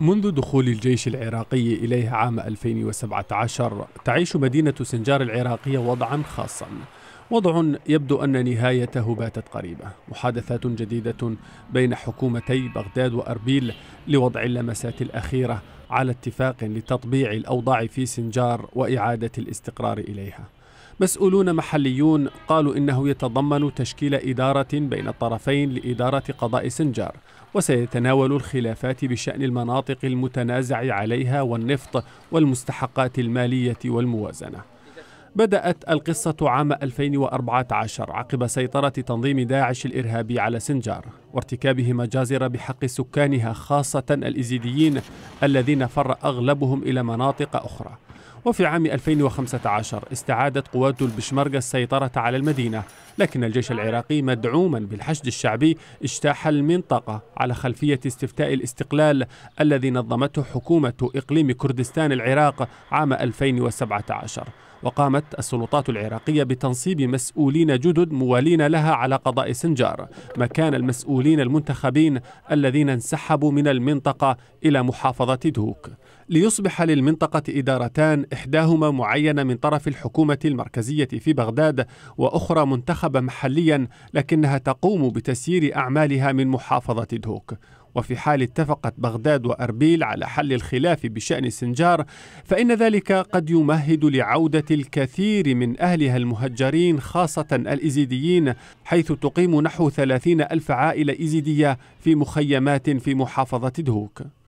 منذ دخول الجيش العراقي إليها عام 2017 تعيش مدينة سنجار العراقية وضعا خاصا وضع يبدو أن نهايته باتت قريبة محادثات جديدة بين حكومتي بغداد وأربيل لوضع اللمسات الأخيرة على اتفاق لتطبيع الأوضاع في سنجار وإعادة الاستقرار إليها مسؤولون محليون قالوا إنه يتضمن تشكيل إدارة بين الطرفين لإدارة قضاء سنجار وسيتناول الخلافات بشأن المناطق المتنازع عليها والنفط والمستحقات المالية والموازنة بدأت القصة عام 2014 عقب سيطرة تنظيم داعش الإرهابي على سنجار وارتكابه مجازر بحق سكانها خاصة الإزيديين الذين فر أغلبهم إلى مناطق أخرى وفي عام 2015 استعادت قوات البشمركة السيطرة على المدينة لكن الجيش العراقي مدعوما بالحشد الشعبي اجتاح المنطقة على خلفية استفتاء الاستقلال الذي نظمته حكومة إقليم كردستان العراق عام 2017 وقامت السلطات العراقية بتنصيب مسؤولين جدد موالين لها على قضاء سنجار مكان المسؤولين المنتخبين الذين انسحبوا من المنطقة إلى محافظة دهوك ليصبح للمنطقة إدارتان إحداهما معينة من طرف الحكومة المركزية في بغداد وأخرى منتخبة محليا لكنها تقوم بتسيير أعمالها من محافظة دهوك وفي حال اتفقت بغداد وأربيل على حل الخلاف بشأن سنجار فإن ذلك قد يمهد لعودة الكثير من أهلها المهجرين خاصة الإزيديين حيث تقيم نحو ثلاثين ألف عائلة إزيدية في مخيمات في محافظة دهوك